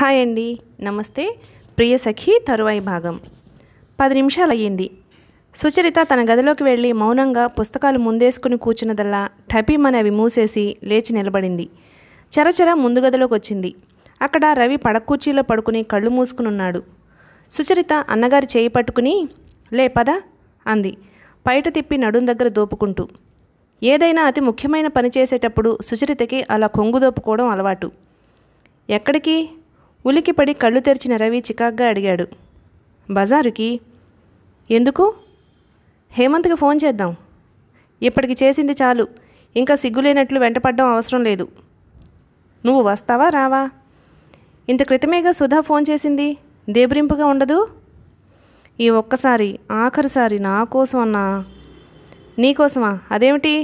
hi అండి నమస్తే ప్రియ సఖి తరువాయి భాగం పది నిమిషాలు అయ్యింది సుచరిత తన గదిలోకి వెళ్ళి మౌనంగా పుస్తకాలు ముందేసుకుని కూర్చున్నదల్లా టపీమని అవి మూసేసి లేచి నిలబడింది చరచర ముందు గదిలోకి వచ్చింది అక్కడ రవి పడకూర్చీలో పడుకుని కళ్ళు మూసుకుని ఉన్నాడు సుచరిత అన్నగారి చేయి పట్టుకుని లే పద అంది పైట తిప్పి నడుం దగ్గర దోపుకుంటూ ఏదైనా అతి ముఖ్యమైన పని చేసేటప్పుడు సుచరితకి అలా కొంగు దోపుకోవడం అలవాటు ఎక్కడికి ఉలికిపడి కళ్ళు తెరిచిన రవి చికాగ్గా అడిగాడు బజారుకి ఎందుకు హేమంత్కి ఫోన్ చేద్దాం ఇప్పటికి చేసింది చాలు ఇంకా సిగ్గులేనట్లు వెంటపడడం అవసరం లేదు నువ్వు వస్తావా రావా ఇంత క్రితమేగా సుధా ఫోన్ చేసింది దేబ్రింపుగా ఉండదు ఈ ఒక్కసారి ఆఖరిసారి నా కోసం అన్నా నీకోసమా అదేమిటి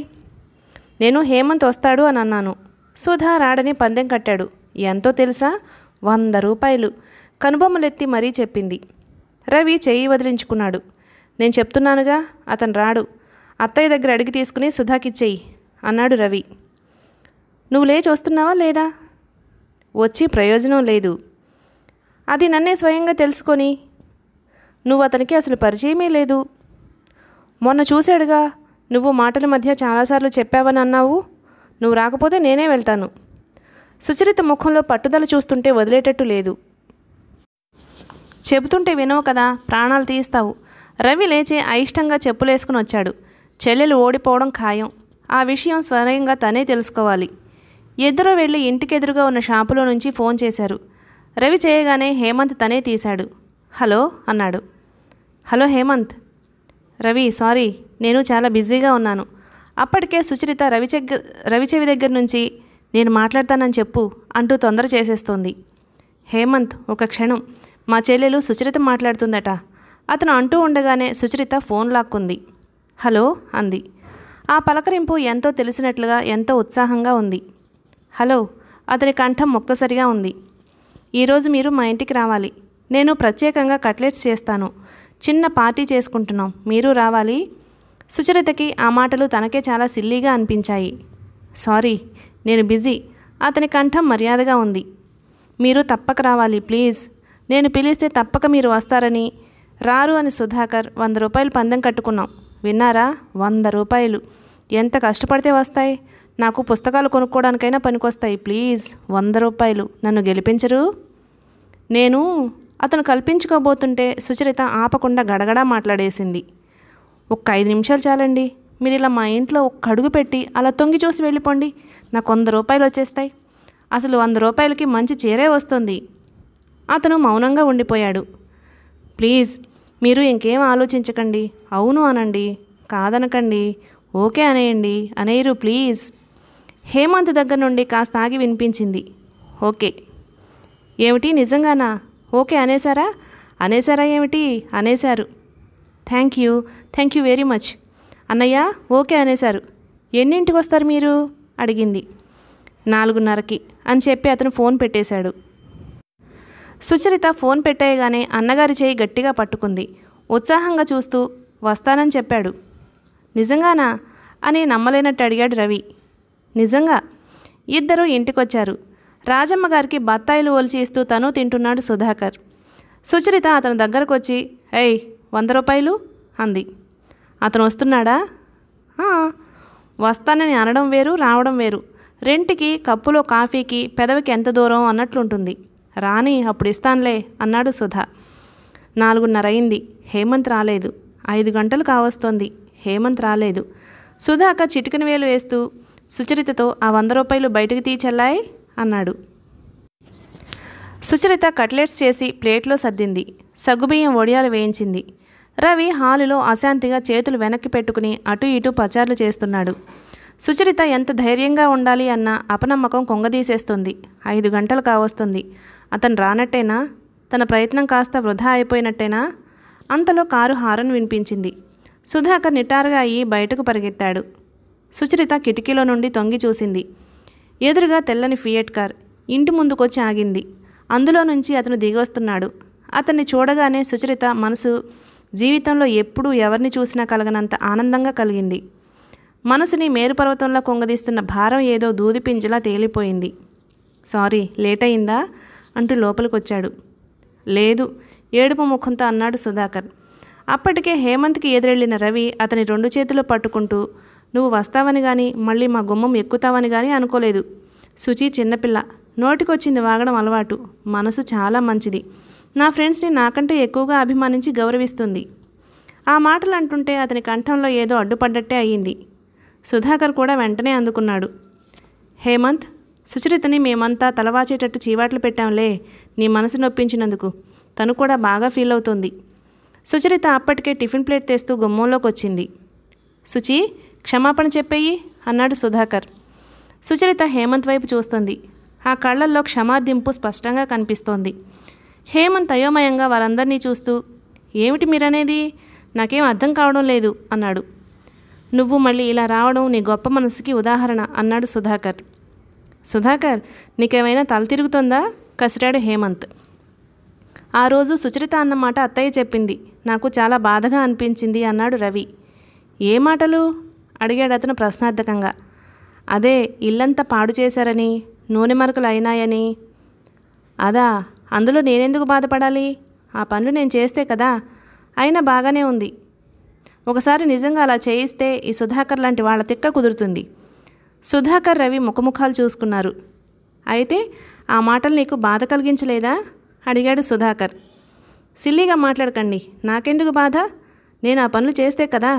నేను హేమంత్ వస్తాడు అని అన్నాను సుధా రాడని పందెం కట్టాడు ఎంతో తెలుసా వంద రూపాయలు కనుబొమ్మలెత్తి మరీ చెప్పింది రవి చేయి వదిలించుకున్నాడు నేను చెప్తున్నానుగా అతను రాడు అత్తయ్య దగ్గర అడిగి తీసుకుని సుధాకిచ్చేయి అన్నాడు రవి నువ్వు లేచి వస్తున్నావా లేదా వచ్చి ప్రయోజనం లేదు అది నన్నే స్వయంగా తెలుసుకొని నువ్వు అతనికి అసలు పరిచయమే లేదు మొన్న చూశాడుగా నువ్వు మాటల మధ్య చాలాసార్లు చెప్పావని అన్నావు నువ్వు రాకపోతే నేనే వెళ్తాను సుచరిత ముఖంలో పట్టుదల చూస్తుంటే వదిలేటట్టు లేదు చెబుతుంటే వినవు కదా ప్రాణాలు తీస్తావు రవి లేచి అయిష్టంగా చెప్పులేసుకుని వచ్చాడు చెల్లెలు ఓడిపోవడం ఖాయం ఆ విషయం స్వయంగా తనే తెలుసుకోవాలి ఇద్దరు వెళ్ళి ఇంటికెదురుగా ఉన్న షాపులో నుంచి ఫోన్ చేశారు రవి చేయగానే హేమంత్ తనే తీశాడు హలో అన్నాడు హలో హేమంత్ రవి సారీ నేను చాలా బిజీగా ఉన్నాను అప్పటికే సుచరిత రవి రవి చెవి దగ్గర నుంచి నేను మాట్లాడతానని చెప్పు అంటూ తొందర చేసేస్తోంది హేమంత్ ఒక క్షణం మా చెల్లెలు సుచరిత మాట్లాడుతుందట అతను అంటూ ఉండగానే సుచరిత ఫోన్ లాక్కుంది హలో అంది ఆ పలకరింపు ఎంతో తెలిసినట్లుగా ఎంతో ఉత్సాహంగా ఉంది హలో అతని కంఠం ఒక్కసారిగా ఉంది ఈరోజు మీరు మా ఇంటికి రావాలి నేను ప్రత్యేకంగా కట్లెట్స్ చేస్తాను చిన్న పార్టీ చేసుకుంటున్నాం మీరు రావాలి సుచరితకి ఆ మాటలు తనకే చాలా సిల్లీగా అనిపించాయి సారీ నేను బిజీ అతని కంఠం మర్యాదగా ఉంది మీరు తప్పక రావాలి ప్లీజ్ నేను పిలిస్తే తప్పక మీరు వస్తారని రారు అని సుధాకర్ వంద రూపాయలు పందెం కట్టుకున్నాం విన్నారా వంద రూపాయలు ఎంత కష్టపడితే వస్తాయి నాకు పుస్తకాలు కొనుక్కోవడానికైనా పనికొస్తాయి ప్లీజ్ వంద రూపాయలు నన్ను గెలిపించరు నేను అతను కల్పించుకోబోతుంటే సుచరిత ఆపకుండా గడగడా మాట్లాడేసింది ఒక్క ఐదు నిమిషాలు చాలండి మీరు ఇలా మా ఇంట్లో ఒక్క అడుగు పెట్టి అలా తొంగి చూసి వెళ్ళిపోండి నాకు వంద రూపాయలు వచ్చేస్తాయి అసలు వంద రూపాయలకి మంచి చీరే వస్తుంది అతను మౌనంగా ఉండిపోయాడు ప్లీజ్ మీరు ఇంకేం ఆలోచించకండి అవును అనండి కాదనకండి ఓకే అనేయండి అనేయరు ప్లీజ్ హేమంత్ దగ్గర నుండి కాస్త ఆగి వినిపించింది ఓకే ఏమిటి నిజంగానా ఓకే అనేసారా అనేసారా ఏమిటి అనేశారు thank you thank you very much అన్నయ్య ఓకే అనేశారు ఎన్నింటికి వస్తారు మీరు అడిగింది నాలుగున్నరకి అని చెప్పి అతను ఫోన్ పెట్టేశాడు సుచరిత ఫోన్ పెట్టేయగానే అన్నగారి చేయి గట్టిగా పట్టుకుంది ఉత్సాహంగా చూస్తూ వస్తానని చెప్పాడు నిజంగానా అని నమ్మలేనట్టు అడిగాడు రవి నిజంగా ఇద్దరూ ఇంటికొచ్చారు రాజమ్మ గారికి బత్తాయిలు ఓల్చి ఇస్తూ తను తింటున్నాడు సుధాకర్ సుచరిత అతని దగ్గరకు వచ్చి ఏయ్ వంద రూపాయలు అంది అతను వస్తున్నాడా వస్తానని అనడం వేరు రావడం వేరు రెంట్కి కప్పులో కాఫీకి పెదవికి ఎంత దూరం అన్నట్లుంటుంది రాని అప్పుడు ఇస్తానులే అన్నాడు సుధా నాలుగున్నర అయింది హేమంత్ రాలేదు ఐదు గంటలు కావస్తోంది హేమంత్ రాలేదు సుధాక చిటికన వేలు వేస్తూ సుచరితతో ఆ వంద రూపాయలు బయటకు తీచెల్లాయి అన్నాడు సుచరిత కట్లెట్స్ చేసి ప్లేట్లో సర్దింది సగ్గుబియ్యం ఒడియాలు వేయించింది రవి హాలులో అశాంతిగా చేతులు వెనక్కి పెట్టుకుని అటు ఇటు పచార్లు చేస్తున్నాడు సుచరిత ఎంత ధైర్యంగా ఉండాలి అన్న అపనమ్మకం కొంగదీసేస్తుంది ఐదు గంటలు కావస్తుంది అతను రానట్టేనా తన ప్రయత్నం కాస్త వృధా అయిపోయినట్టేనా అంతలో కారు హారన్ వినిపించింది సుధాకర్ నిటారుగా అయ్యి బయటకు పరిగెత్తాడు సుచరిత కిటికీలో నుండి తొంగి చూసింది ఎదురుగా తెల్లని ఫియట్ కార్ ఇంటి ముందుకొచ్చి ఆగింది అందులో నుంచి అతను వస్తున్నాడు అతన్ని చూడగానే సుచరిత మనసు జీవితంలో ఎప్పుడూ ఎవరిని చూసినా కలగనంత ఆనందంగా కలిగింది మనసుని మేరుపర్వతంలో కొంగదీస్తున్న భారం ఏదో దూదిపింజలా తేలిపోయింది సారీ లేట్ అయిందా అంటూ లోపలికొచ్చాడు లేదు ఏడుపు ముఖంతో అన్నాడు సుధాకర్ అప్పటికే హేమంత్కి ఎదురెళ్లిన రవి అతని రెండు చేతులు పట్టుకుంటూ నువ్వు వస్తావని కానీ మళ్ళీ మా గుమ్మం ఎక్కుతావని కానీ అనుకోలేదు శుచి చిన్నపిల్ల నోటికొచ్చింది వాగడం అలవాటు మనసు చాలా మంచిది నా ఫ్రెండ్స్ని నాకంటే ఎక్కువగా అభిమానించి గౌరవిస్తుంది ఆ మాటలు అంటుంటే అతని కంఠంలో ఏదో అడ్డుపడ్డట్టే అయ్యింది సుధాకర్ కూడా వెంటనే అందుకున్నాడు హేమంత్ సుచరితని మేమంతా తలవాచేటట్టు చీవాట్లు పెట్టాంలే నీ మనసు నొప్పించినందుకు తను కూడా బాగా ఫీల్ అవుతుంది సుచరిత అప్పటికే టిఫిన్ ప్లేట్ తెస్తూ గుమ్మంలోకి వచ్చింది సుచి క్షమాపణ చెప్పేయి అన్నాడు సుధాకర్ సుచరిత హేమంత్ వైపు చూస్తుంది ఆ కళ్ళల్లో క్షమాదింపు స్పష్టంగా కనిపిస్తోంది హేమంత్ అయోమయంగా వారందరినీ చూస్తూ ఏమిటి మీరనేది నాకేం అర్థం కావడం లేదు అన్నాడు నువ్వు మళ్ళీ ఇలా రావడం నీ గొప్ప మనసుకి ఉదాహరణ అన్నాడు సుధాకర్ సుధాకర్ నీకేమైనా తల తిరుగుతుందా కసిరాడు హేమంత్ ఆ రోజు సుచరిత అన్నమాట అత్తయ్య చెప్పింది నాకు చాలా బాధగా అనిపించింది అన్నాడు రవి ఏ మాటలు అడిగాడు అతను ప్రశ్నార్థకంగా అదే ఇల్లంతా పాడు చేశారని నూనె మరకలు అయినాయని అదా అందులో నేనెందుకు బాధపడాలి ఆ పనులు నేను చేస్తే కదా అయినా బాగానే ఉంది ఒకసారి నిజంగా అలా చేయిస్తే ఈ సుధాకర్ లాంటి వాళ్ళ తిక్క కుదురుతుంది సుధాకర్ రవి ముఖముఖాలు చూసుకున్నారు అయితే ఆ మాటలు నీకు బాధ కలిగించలేదా అడిగాడు సుధాకర్ సిల్లీగా మాట్లాడకండి నాకెందుకు బాధ నేను ఆ పనులు చేస్తే కదా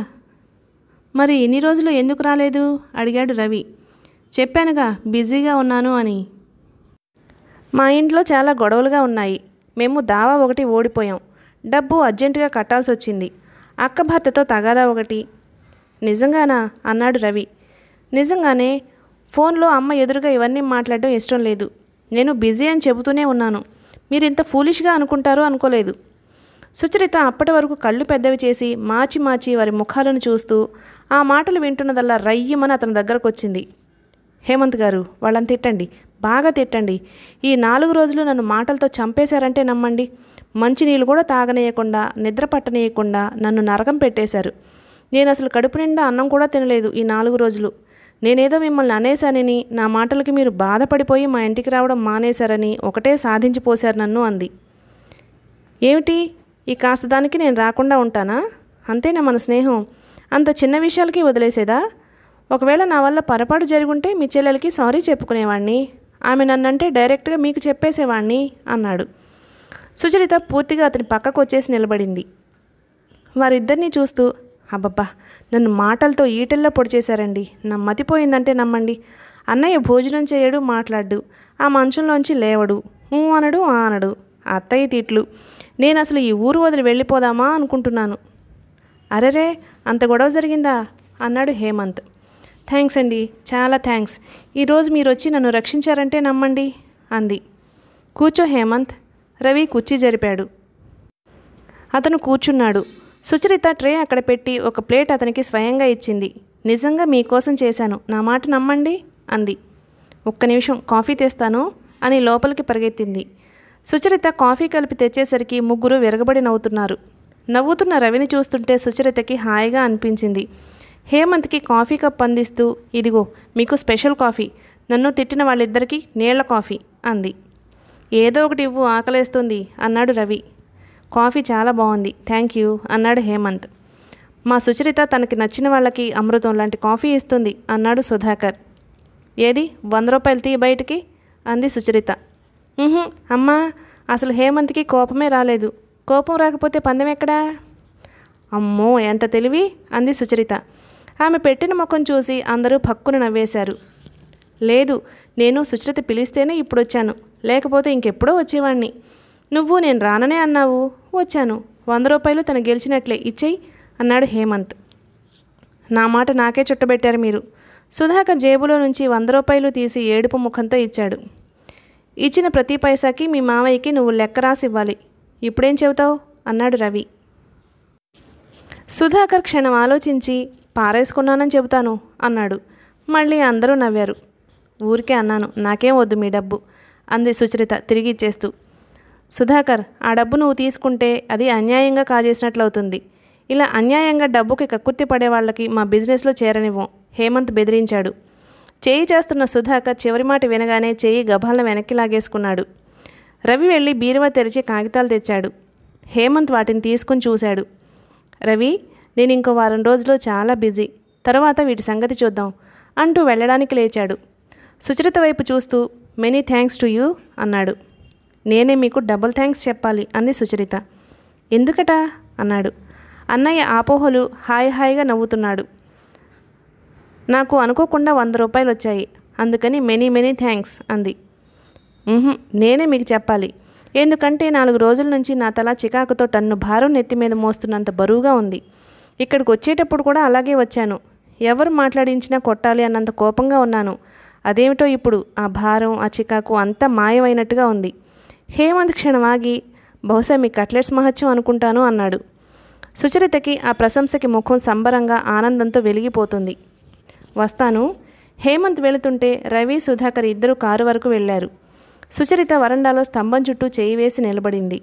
మరి ఇన్ని రోజులు ఎందుకు రాలేదు అడిగాడు రవి చెప్పానుగా బిజీగా ఉన్నాను అని మా ఇంట్లో చాలా గొడవలుగా ఉన్నాయి మేము దావా ఒకటి ఓడిపోయాం డబ్బు అర్జెంటుగా కట్టాల్సి వచ్చింది అక్క భర్తతో తగాదా ఒకటి నిజంగానా అన్నాడు రవి నిజంగానే ఫోన్లో అమ్మ ఎదురుగా ఇవన్నీ మాట్లాడడం ఇష్టం లేదు నేను బిజీ అని చెబుతూనే ఉన్నాను మీరు ఇంత ఫూలిష్గా అనుకుంటారో అనుకోలేదు సుచరిత అప్పటి వరకు కళ్ళు పెద్దవి చేసి మాచి మాచి వారి ముఖాలను చూస్తూ ఆ మాటలు వింటున్నదల్లా రయ్యమని అతని దగ్గరకు వచ్చింది హేమంత్ గారు వాళ్ళని తిట్టండి బాగా తిట్టండి ఈ నాలుగు రోజులు నన్ను మాటలతో చంపేశారంటే నమ్మండి మంచినీళ్ళు కూడా తాగనేయకుండా నిద్ర పట్టనీయకుండా నన్ను నరకం పెట్టేశారు నేను అసలు కడుపు నిండా అన్నం కూడా తినలేదు ఈ నాలుగు రోజులు నేనేదో మిమ్మల్ని అనేశానని నా మాటలకి మీరు బాధపడిపోయి మా ఇంటికి రావడం మానేశారని ఒకటే సాధించిపోశారు నన్ను అంది ఏమిటి ఈ కాస్త దానికి నేను రాకుండా ఉంటానా అంతేనా మన స్నేహం అంత చిన్న విషయాలకి వదిలేసేదా ఒకవేళ నా వల్ల పొరపాటు ఉంటే మీ చెల్లెలకి సారీ చెప్పుకునేవాడిని ఆమె నన్నంటే డైరెక్ట్గా మీకు చెప్పేసేవాణ్ణి అన్నాడు సుచరిత పూర్తిగా అతని పక్కకు వచ్చేసి నిలబడింది వారిద్దరినీ చూస్తూ అబ్బబ్బా నన్ను మాటలతో ఈటల్లో పొడి చేశారండి నమ్మతిపోయిందంటే నమ్మండి అన్నయ్య భోజనం చేయడు మాట్లాడు ఆ మంచంలోంచి లేవడు ఊ అనడు ఆ అనడు అత్తయ్య తిట్లు నేను అసలు ఈ ఊరు వదిలి వెళ్ళిపోదామా అనుకుంటున్నాను అరెరే అంత గొడవ జరిగిందా అన్నాడు హేమంత్ థ్యాంక్స్ అండి చాలా థ్యాంక్స్ ఈరోజు మీరు వచ్చి నన్ను రక్షించారంటే నమ్మండి అంది కూర్చో హేమంత్ రవి కుర్చీ జరిపాడు అతను కూర్చున్నాడు సుచరిత ట్రే అక్కడ పెట్టి ఒక ప్లేట్ అతనికి స్వయంగా ఇచ్చింది నిజంగా మీకోసం చేశాను నా మాట నమ్మండి అంది ఒక్క నిమిషం కాఫీ తెస్తాను అని లోపలికి పరిగెత్తింది సుచరిత కాఫీ కలిపి తెచ్చేసరికి ముగ్గురు విరగబడి నవ్వుతున్నారు నవ్వుతున్న రవిని చూస్తుంటే సుచరితకి హాయిగా అనిపించింది హేమంత్కి కాఫీ కప్ అందిస్తూ ఇదిగో మీకు స్పెషల్ కాఫీ నన్ను తిట్టిన వాళ్ళిద్దరికీ నీళ్ల కాఫీ అంది ఏదో ఒకటి ఇవ్వు ఆకలేస్తుంది అన్నాడు రవి కాఫీ చాలా బాగుంది థ్యాంక్ యూ అన్నాడు హేమంత్ మా సుచరిత తనకి నచ్చిన వాళ్ళకి అమృతం లాంటి కాఫీ ఇస్తుంది అన్నాడు సుధాకర్ ఏది వంద రూపాయలు తీ బయటికి అంది సుచరిత అమ్మా అసలు హేమంత్కి కోపమే రాలేదు కోపం రాకపోతే పందెం ఎక్కడా అమ్మో ఎంత తెలివి అంది సుచరిత ఆమె పెట్టిన ముఖం చూసి అందరూ పక్కున నవ్వేశారు లేదు నేను సుచరిత పిలిస్తేనే ఇప్పుడు వచ్చాను లేకపోతే ఇంకెప్పుడో వచ్చేవాణ్ణి నువ్వు నేను రాననే అన్నావు వచ్చాను వంద రూపాయలు తను గెలిచినట్లే ఇచ్చేయి అన్నాడు హేమంత్ నా మాట నాకే చుట్టబెట్టారు మీరు సుధాకర్ జేబులో నుంచి వంద రూపాయలు తీసి ఏడుపు ముఖంతో ఇచ్చాడు ఇచ్చిన ప్రతి పైసాకి మీ మావయ్యకి నువ్వు లెక్క రాసి ఇవ్వాలి ఇప్పుడేం చెబుతావు అన్నాడు రవి సుధాకర్ క్షణం ఆలోచించి పారేసుకున్నానని చెబుతాను అన్నాడు మళ్ళీ అందరూ నవ్వారు ఊరికే అన్నాను నాకేం వద్దు మీ డబ్బు అంది సుచరిత తిరిగి ఇచ్చేస్తూ సుధాకర్ ఆ డబ్బు నువ్వు తీసుకుంటే అది అన్యాయంగా కాజేసినట్లవుతుంది ఇలా అన్యాయంగా డబ్బుకి కక్కుర్తి పడే వాళ్ళకి మా బిజినెస్లో చేరనివ్వం హేమంత్ బెదిరించాడు చేయి చేస్తున్న సుధాకర్ చివరి మాట వినగానే చేయి గభాలను వెనక్కి లాగేసుకున్నాడు రవి వెళ్ళి బీరువా తెరిచి కాగితాలు తెచ్చాడు హేమంత్ వాటిని తీసుకుని చూశాడు రవి నేను ఇంకో వారం రోజులు చాలా బిజీ తర్వాత వీటి సంగతి చూద్దాం అంటూ వెళ్ళడానికి లేచాడు సుచరిత వైపు చూస్తూ మెనీ థ్యాంక్స్ టు యూ అన్నాడు నేనే మీకు డబుల్ థ్యాంక్స్ చెప్పాలి అంది సుచరిత ఎందుకట అన్నాడు అన్నయ్య ఆపోహలు హాయి హాయిగా నవ్వుతున్నాడు నాకు అనుకోకుండా వంద రూపాయలు వచ్చాయి అందుకని మెనీ మెనీ థ్యాంక్స్ అంది నేనే మీకు చెప్పాలి ఎందుకంటే నాలుగు రోజుల నుంచి నా తల చికాకుతో టన్ను భారం నెత్తి మీద మోస్తున్నంత బరువుగా ఉంది ఇక్కడికి వచ్చేటప్పుడు కూడా అలాగే వచ్చాను ఎవరు మాట్లాడించినా కొట్టాలి అన్నంత కోపంగా ఉన్నాను అదేమిటో ఇప్పుడు ఆ భారం ఆ చికాకు అంతా మాయమైనట్టుగా ఉంది హేమంత్ క్షణం ఆగి బహుశా మీ కట్లెట్స్ మహత్యం అనుకుంటాను అన్నాడు సుచరితకి ఆ ప్రశంసకి ముఖం సంబరంగా ఆనందంతో వెలిగిపోతుంది వస్తాను హేమంత్ వెళుతుంటే రవి సుధాకర్ ఇద్దరు కారు వరకు వెళ్ళారు సుచరిత వరండాలో స్తంభం చుట్టూ చేయి వేసి నిలబడింది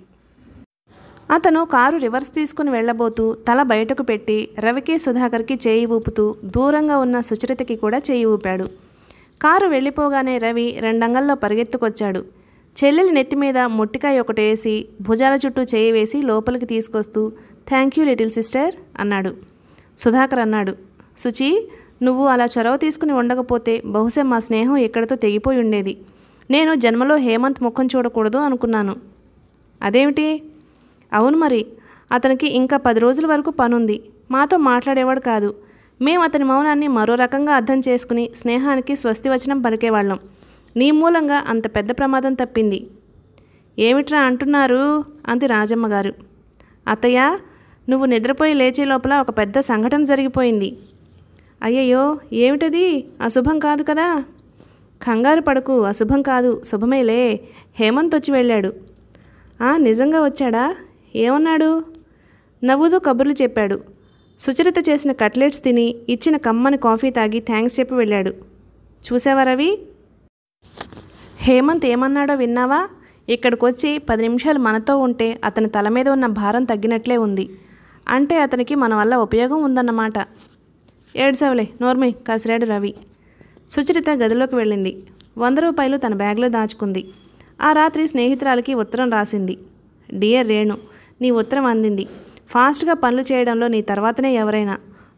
అతను కారు రివర్స్ తీసుకుని వెళ్లబోతూ తల బయటకు పెట్టి రవికి సుధాకర్కి చేయి ఊపుతూ దూరంగా ఉన్న సుచరితకి కూడా చేయి ఊపాడు కారు వెళ్ళిపోగానే రవి రెండంగల్లో పరిగెత్తుకొచ్చాడు చెల్లెలి నెత్తి మీద ఒకటి ఒకటేసి భుజాల చుట్టూ చేయి వేసి లోపలికి తీసుకొస్తూ థ్యాంక్ యూ లిటిల్ సిస్టర్ అన్నాడు సుధాకర్ అన్నాడు సుచి నువ్వు అలా చొరవ తీసుకుని ఉండకపోతే బహుశా మా స్నేహం ఎక్కడితో తెగిపోయి ఉండేది నేను జన్మలో హేమంత్ ముఖం చూడకూడదు అనుకున్నాను అదేమిటి అవును మరి అతనికి ఇంకా పది రోజుల వరకు పనుంది మాతో మాట్లాడేవాడు కాదు మేము అతని మౌనాన్ని మరో రకంగా అర్థం చేసుకుని స్నేహానికి స్వస్తి వచనం పలికేవాళ్ళం నీ మూలంగా అంత పెద్ద ప్రమాదం తప్పింది ఏమిట్రా అంటున్నారు అంది రాజమ్మగారు అత్తయ్య నువ్వు నిద్రపోయి లేచే లోపల ఒక పెద్ద సంఘటన జరిగిపోయింది అయ్యయ్యో ఏమిటది అశుభం కాదు కదా కంగారు పడకు అశుభం కాదు శుభమేలే హేమంత్ వచ్చి వెళ్ళాడు నిజంగా వచ్చాడా ఏమన్నాడు నవ్వుతూ కబుర్లు చెప్పాడు సుచరిత చేసిన కట్లెట్స్ తిని ఇచ్చిన కమ్మని కాఫీ తాగి థ్యాంక్స్ చెప్పి వెళ్ళాడు చూసావా రవి హేమంత్ ఏమన్నాడో విన్నావా ఇక్కడికి వచ్చి పది నిమిషాలు మనతో ఉంటే అతని తల మీద ఉన్న భారం తగ్గినట్లే ఉంది అంటే అతనికి మన వల్ల ఉపయోగం ఉందన్నమాట ఏడ్సవలే నోర్మి కసిరాడు రవి సుచరిత గదిలోకి వెళ్ళింది వంద రూపాయలు తన బ్యాగ్లో దాచుకుంది ఆ రాత్రి స్నేహితురాలకి ఉత్తరం రాసింది డియర్ రేణు నీ ఉత్తరం అందింది ఫాస్ట్గా పనులు చేయడంలో నీ తర్వాతనే ఎవరైనా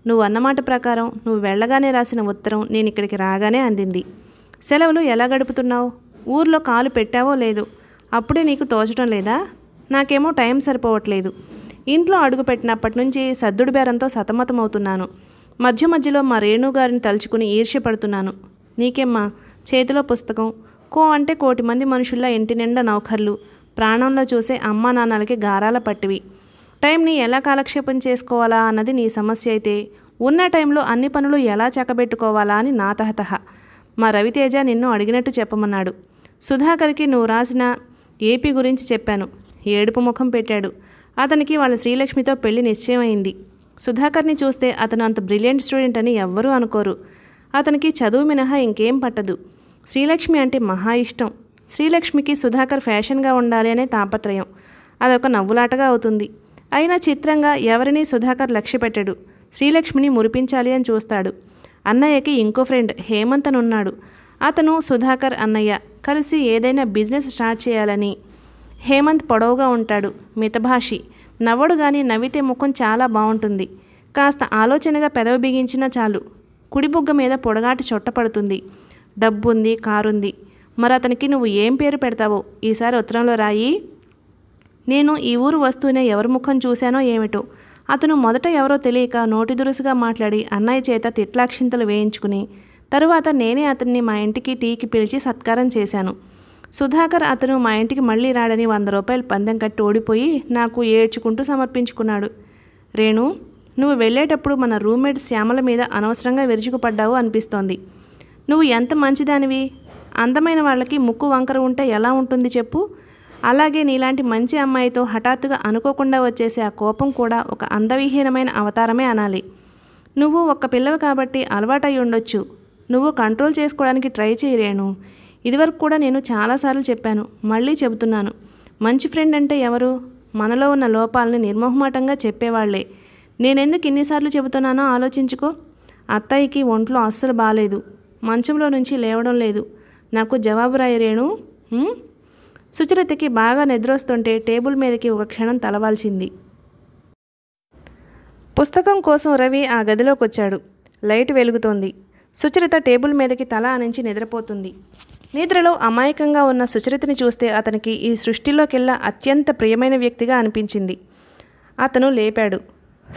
నువ్వు అన్నమాట ప్రకారం నువ్వు వెళ్ళగానే రాసిన ఉత్తరం నేను ఇక్కడికి రాగానే అందింది సెలవులు ఎలా గడుపుతున్నావు ఊర్లో కాలు పెట్టావో లేదు అప్పుడే నీకు తోచడం లేదా నాకేమో టైం సరిపోవట్లేదు ఇంట్లో అడుగుపెట్టినప్పటి నుంచి సద్దుడు బేరంతో సతమతమవుతున్నాను మధ్య మధ్యలో మా రేణుగారిని తలుచుకుని ఈర్ష్యపడుతున్నాను నీకేమ్మా చేతిలో పుస్తకం కో అంటే కోటి మంది మనుషుల్లో ఇంటి నిండా నౌకర్లు ప్రాణంలో చూసే అమ్మ నాన్నలకి గారాల పట్టివి టైంని ఎలా కాలక్షేపం చేసుకోవాలా అన్నది నీ సమస్య అయితే ఉన్న టైంలో అన్ని పనులు ఎలా చక్కబెట్టుకోవాలా అని నా తహతహ మా రవితేజ నిన్ను అడిగినట్టు చెప్పమన్నాడు సుధాకర్కి నువ్వు రాసిన ఏపీ గురించి చెప్పాను ఏడుపు ముఖం పెట్టాడు అతనికి వాళ్ళ శ్రీలక్ష్మితో పెళ్లి నిశ్చయమైంది సుధాకర్ని చూస్తే అతను అంత బ్రిలియంట్ స్టూడెంట్ అని ఎవ్వరూ అనుకోరు అతనికి చదువు మినహా ఇంకేం పట్టదు శ్రీలక్ష్మి అంటే మహా ఇష్టం శ్రీలక్ష్మికి సుధాకర్ ఫ్యాషన్గా ఉండాలి అనే తాపత్రయం అదొక నవ్వులాటగా అవుతుంది అయినా చిత్రంగా ఎవరిని సుధాకర్ లక్ష్యపెట్టడు శ్రీలక్ష్మిని మురిపించాలి అని చూస్తాడు అన్నయ్యకి ఇంకో ఫ్రెండ్ హేమంత్ అని ఉన్నాడు అతను సుధాకర్ అన్నయ్య కలిసి ఏదైనా బిజినెస్ స్టార్ట్ చేయాలని హేమంత్ పొడవుగా ఉంటాడు మితభాషి నవ్వడు కానీ నవ్వితే ముఖం చాలా బాగుంటుంది కాస్త ఆలోచనగా పెదవి బిగించినా చాలు కుడిబుగ్గ మీద పొడగాటి చొట్టపడుతుంది డబ్బుంది కారుంది మరి అతనికి నువ్వు ఏం పేరు పెడతావు ఈసారి ఉత్తరంలో రాయి నేను ఈ ఊరు వస్తూనే ఎవరి ముఖం చూశానో ఏమిటో అతను మొదట ఎవరో తెలియక నోటిదురుసుగా మాట్లాడి అన్నయ్య చేత తిట్లాక్షింతలు వేయించుకుని తరువాత నేనే అతన్ని మా ఇంటికి టీకి పిలిచి సత్కారం చేశాను సుధాకర్ అతను మా ఇంటికి మళ్ళీ రాడని వంద రూపాయలు పందెం కట్టి ఓడిపోయి నాకు ఏడ్చుకుంటూ సమర్పించుకున్నాడు రేణు నువ్వు వెళ్ళేటప్పుడు మన రూమ్మేట్ శ్యామల మీద అనవసరంగా విరుచుకుపడ్డావు అనిపిస్తోంది నువ్వు ఎంత మంచిదానివి అందమైన వాళ్ళకి ముక్కు వంకర ఉంటే ఎలా ఉంటుంది చెప్పు అలాగే నీలాంటి మంచి అమ్మాయితో హఠాత్తుగా అనుకోకుండా వచ్చేసే ఆ కోపం కూడా ఒక అందవిహీనమైన అవతారమే అనాలి నువ్వు ఒక్క పిల్లవి కాబట్టి అలవాటై ఉండొచ్చు నువ్వు కంట్రోల్ చేసుకోవడానికి ట్రై చేయరేను ఇదివరకు కూడా నేను చాలాసార్లు చెప్పాను మళ్ళీ చెబుతున్నాను మంచి ఫ్రెండ్ అంటే ఎవరు మనలో ఉన్న లోపాలని నిర్మోహమాటంగా చెప్పేవాళ్లే నేనెందుకు ఇన్నిసార్లు చెబుతున్నానో ఆలోచించుకో అత్తయ్యకి ఒంట్లో అస్సలు బాగాలేదు మంచంలో నుంచి లేవడం లేదు నాకు జవాబు రాయరేణు సుచరితకి బాగా నిద్రొస్తుంటే టేబుల్ మీదకి ఒక క్షణం తలవాల్సింది పుస్తకం కోసం రవి ఆ గదిలోకి వచ్చాడు లైట్ వెలుగుతోంది సుచరిత టేబుల్ మీదకి తల అనించి నిద్రపోతుంది నిద్రలో అమాయకంగా ఉన్న సుచరితని చూస్తే అతనికి ఈ సృష్టిలోకెల్లా అత్యంత ప్రియమైన వ్యక్తిగా అనిపించింది అతను లేపాడు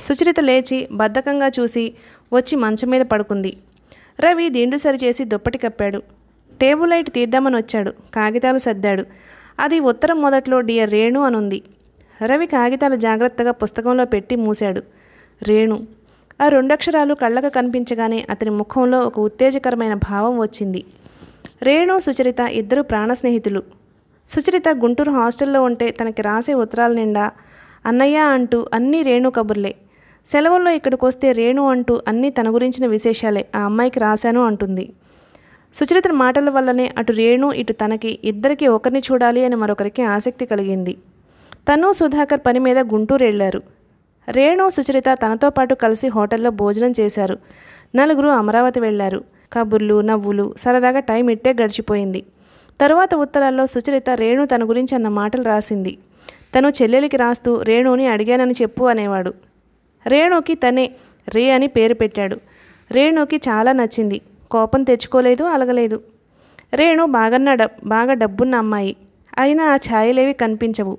సుచరిత లేచి బద్ధకంగా చూసి వచ్చి మంచం మీద పడుకుంది రవి దిండు సరిచేసి దుప్పటి కప్పాడు టేబుల్ లైట్ తీద్దామని వచ్చాడు కాగితాలు సర్దాడు అది ఉత్తరం మొదట్లో డియర్ రేణు అనుంది రవి కాగితాలు జాగ్రత్తగా పుస్తకంలో పెట్టి మూశాడు రేణు ఆ రెండక్షరాలు కళ్ళకు కనిపించగానే అతని ముఖంలో ఒక ఉత్తేజకరమైన భావం వచ్చింది రేణు సుచరిత ఇద్దరు ప్రాణ స్నేహితులు సుచరిత గుంటూరు హాస్టల్లో ఉంటే తనకి రాసే ఉత్తరాల నిండా అన్నయ్య అంటూ అన్నీ రేణు కబుర్లే సెలవుల్లో ఇక్కడికి వస్తే రేణు అంటూ అన్నీ తన గురించిన విశేషాలే ఆ అమ్మాయికి రాశాను అంటుంది సుచరిత మాటల వల్లనే అటు రేణు ఇటు తనకి ఇద్దరికి ఒకరిని చూడాలి అని మరొకరికి ఆసక్తి కలిగింది తను సుధాకర్ పని మీద గుంటూరు వెళ్ళారు రేణు సుచరిత తనతో పాటు కలిసి హోటల్లో భోజనం చేశారు నలుగురు అమరావతి వెళ్ళారు కబుర్లు నవ్వులు సరదాగా టైం ఇట్టే గడిచిపోయింది తరువాత ఉత్తరాల్లో సుచరిత రేణు తన గురించి అన్న మాటలు రాసింది తను చెల్లెలికి రాస్తూ రేణుని అడిగానని చెప్పు అనేవాడు రేణుకి తనే రే అని పేరు పెట్టాడు రేణుకి చాలా నచ్చింది కోపం తెచ్చుకోలేదు అలగలేదు రేణు బాగన్న డబ్ బాగా డబ్బున్న అమ్మాయి అయినా ఆ ఛాయలేవి కనిపించవు